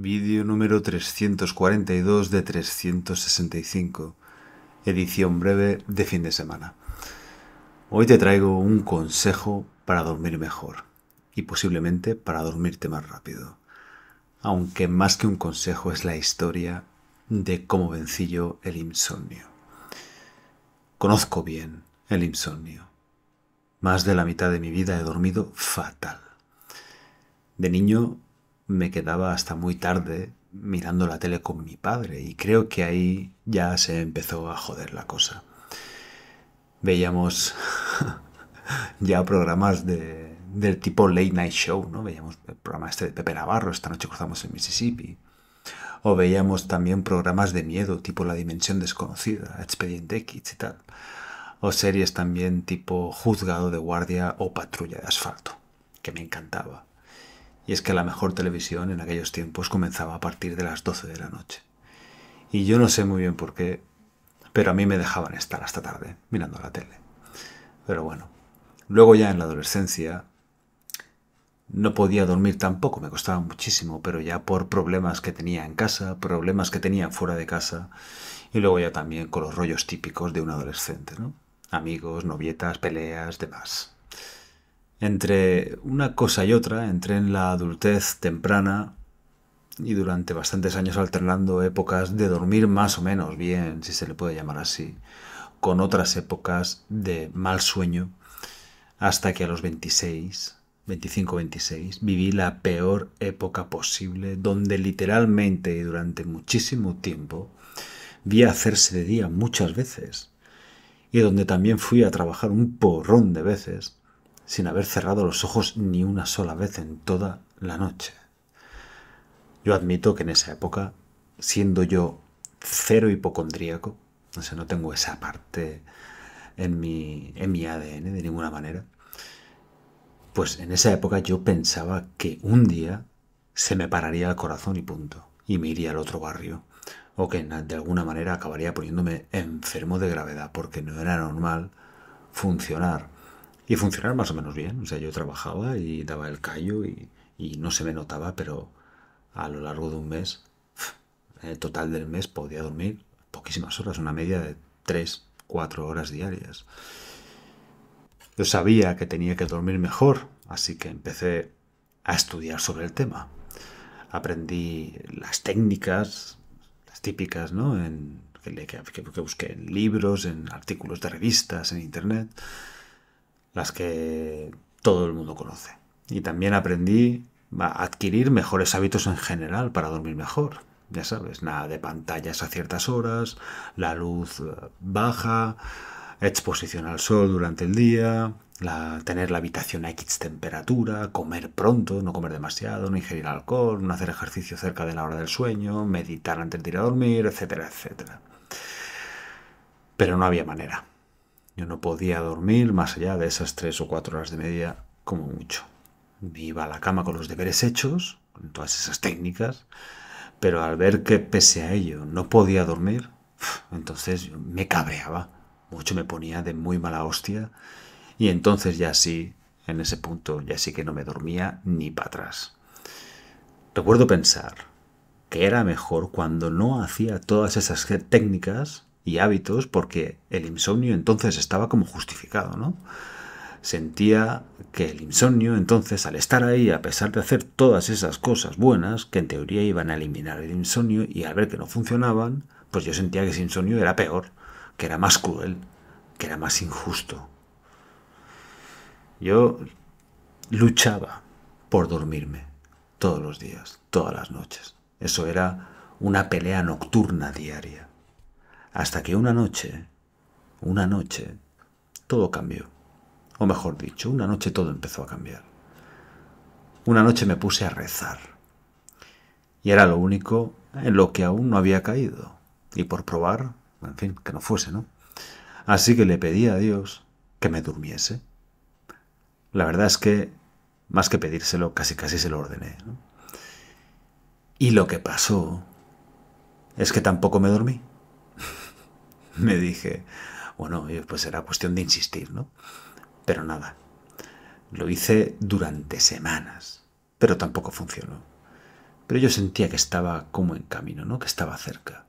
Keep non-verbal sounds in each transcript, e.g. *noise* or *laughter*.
Vídeo número 342 de 365. Edición breve de fin de semana. Hoy te traigo un consejo para dormir mejor y posiblemente para dormirte más rápido. Aunque más que un consejo es la historia de cómo vencí yo el insomnio. Conozco bien el insomnio. Más de la mitad de mi vida he dormido fatal. De niño me quedaba hasta muy tarde mirando la tele con mi padre y creo que ahí ya se empezó a joder la cosa. Veíamos *laughs* ya programas de, del tipo Late Night Show, ¿no? Veíamos el programa este de Pepe Navarro, esta noche cruzamos el Mississippi. O veíamos también programas de miedo, tipo La Dimensión Desconocida, Expediente X y tal. O series también tipo Juzgado de Guardia o Patrulla de Asfalto, que me encantaba. Y es que la mejor televisión en aquellos tiempos comenzaba a partir de las 12 de la noche. Y yo no sé muy bien por qué, pero a mí me dejaban estar hasta tarde mirando la tele. Pero bueno, luego ya en la adolescencia no podía dormir tampoco, me costaba muchísimo, pero ya por problemas que tenía en casa, problemas que tenía fuera de casa, y luego ya también con los rollos típicos de un adolescente, ¿no? Amigos, novietas, peleas, demás. Entre una cosa y otra, entré en la adultez temprana y durante bastantes años alternando épocas de dormir más o menos bien, si se le puede llamar así, con otras épocas de mal sueño, hasta que a los 26, 25-26, viví la peor época posible, donde literalmente y durante muchísimo tiempo vi hacerse de día muchas veces, y donde también fui a trabajar un porrón de veces, sin haber cerrado los ojos ni una sola vez en toda la noche. Yo admito que en esa época, siendo yo cero hipocondríaco, o sea, no tengo esa parte en mi, en mi ADN de ninguna manera, pues en esa época yo pensaba que un día se me pararía el corazón y punto, y me iría al otro barrio, o que de alguna manera acabaría poniéndome enfermo de gravedad, porque no era normal funcionar y funcionar más o menos bien. O sea, yo trabajaba y daba el callo y, no se me notaba, pero a lo largo de un mes, el eh, total del mes, podía dormir poquísimas horas, una media de 3, 4 horas diarias. Yo sabía que tenía que dormir mejor, así que empecé a estudiar sobre el tema. Aprendí las técnicas, las típicas, ¿no? que busqué en libros, en artículos de revistas, en internet las que todo el mundo conoce. Y también aprendí a adquirir mejores hábitos en general para dormir mejor. Ya sabes, nada de pantallas a ciertas horas, la luz eh, baja, exposición al sol durante el día, la, tener la habitación a X temperatura, comer pronto, no comer demasiado, no ingerir alcohol, no hacer ejercicio cerca de la hora del sueño, meditar antes de ir a dormir, etcétera, etcétera. Pero no había manera. Yo no podía dormir más allá de esas tres o cuatro horas de media, como mucho. iba a la cama con los deberes hechos, con todas esas técnicas, pero al ver que pese a ello no podía dormir, entonces me cabreaba. Mucho me ponía de muy mala hostia. Y entonces ya sí, en ese punto, ya sí que no me dormía ni para atrás. Recuerdo pensar que era mejor cuando no hacía todas esas técnicas y hábitos porque el insomnio entonces estaba como justificado, ¿no? Sentía que el insomnio entonces, al estar ahí, a pesar de hacer todas esas cosas buenas, que en teoría iban a eliminar el insomnio y al ver que no funcionaban, pues yo sentía que ese insomnio era peor, que era más cruel, que era más injusto. Yo luchaba por dormirme todos los días, todas las noches. Eso era una pelea nocturna diaria. Hasta que una noche, una noche, todo cambió. O mejor dicho, una noche todo empezó a cambiar. Una noche me puse a rezar. Y era lo único en lo que aún no había caído. Y por probar, en fin, que no fuese, ¿no? Así que le pedí a Dios que me durmiese. La verdad es que, más que pedírselo, casi casi se lo ordené. Y lo que pasó es que tampoco me dormí. *laughs* me dije, bueno, pues era cuestión de insistir, ¿no? Pero nada, lo hice durante semanas, pero tampoco funcionó. Pero yo sentía que estaba como en camino, ¿no? Que estaba cerca.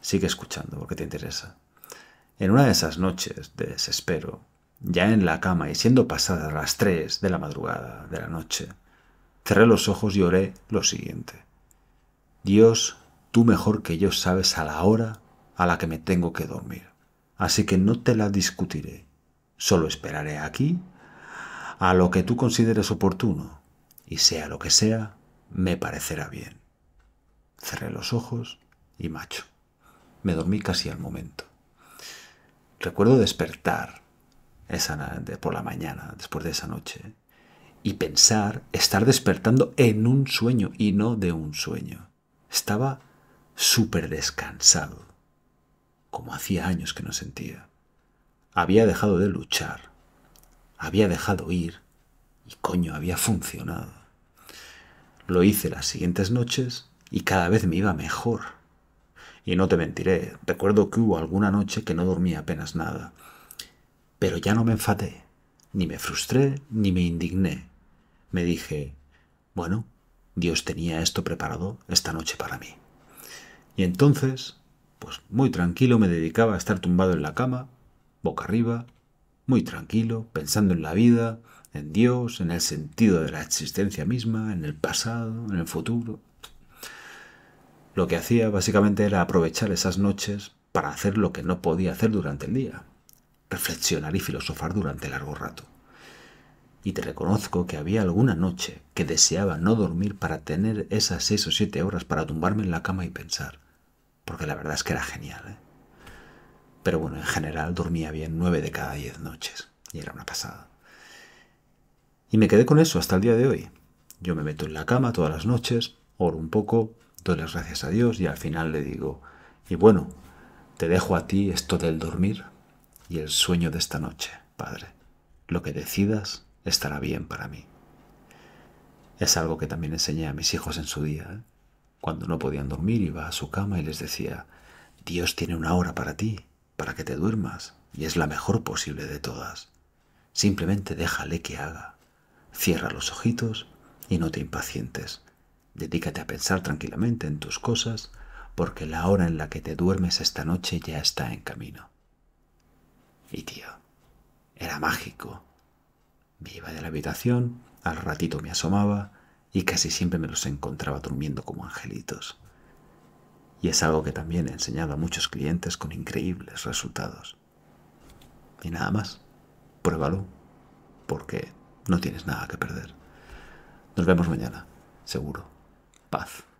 Sigue escuchando porque te interesa. En una de esas noches de desespero, ya en la cama y siendo pasadas las 3 de la madrugada de la noche, cerré los ojos y oré lo siguiente. Dios, tú mejor que yo sabes a la hora a la que me tengo que dormir. Así que no te la discutiré. Solo esperaré aquí a lo que tú consideres oportuno. Y sea lo que sea, me parecerá bien. Cerré los ojos y macho. Me dormí casi al momento. Recuerdo despertar esa por la mañana, después de esa noche, y pensar estar despertando en un sueño y no de un sueño. Estaba súper descansado como hacía años que no sentía. Había dejado de luchar, había dejado ir y coño, había funcionado. Lo hice las siguientes noches y cada vez me iba mejor. Y no te mentiré, recuerdo que hubo alguna noche que no dormí apenas nada. Pero ya no me enfadé, ni me frustré, ni me indigné. Me dije, bueno, Dios tenía esto preparado esta noche para mí. Y entonces pues muy tranquilo me dedicaba a estar tumbado en la cama, boca arriba, muy tranquilo, pensando en la vida, en Dios, en el sentido de la existencia misma, en el pasado, en el futuro. Lo que hacía básicamente era aprovechar esas noches para hacer lo que no podía hacer durante el día, reflexionar y filosofar durante largo rato. Y te reconozco que había alguna noche que deseaba no dormir para tener esas seis o siete horas para tumbarme en la cama y pensar porque la verdad es que era genial. ¿eh? Pero bueno, en general dormía bien nueve de cada diez noches y era una pasada. Y me quedé con eso hasta el día de hoy. Yo me meto en la cama todas las noches, oro un poco, doy las gracias a Dios y al final le digo, y bueno, te dejo a ti esto del dormir y el sueño de esta noche, Padre. Lo que decidas estará bien para mí. Es algo que también enseñé a mis hijos en su día. ¿eh? cuando no podían dormir iba a su cama y les decía, Dios tiene una hora para ti, para que te duermas, y es la mejor posible de todas. Simplemente déjale que haga. Cierra los ojitos y no te impacientes. Dedícate a pensar tranquilamente en tus cosas, porque la hora en la que te duermes esta noche ya está en camino. Y tío, era mágico. Me iba de la habitación, al ratito me asomaba, y casi siempre me los encontraba durmiendo como angelitos. Y es algo que también he enseñado a muchos clientes con increíbles resultados. Y nada más, pruébalo, porque no tienes nada que perder. Nos vemos mañana, seguro. Paz.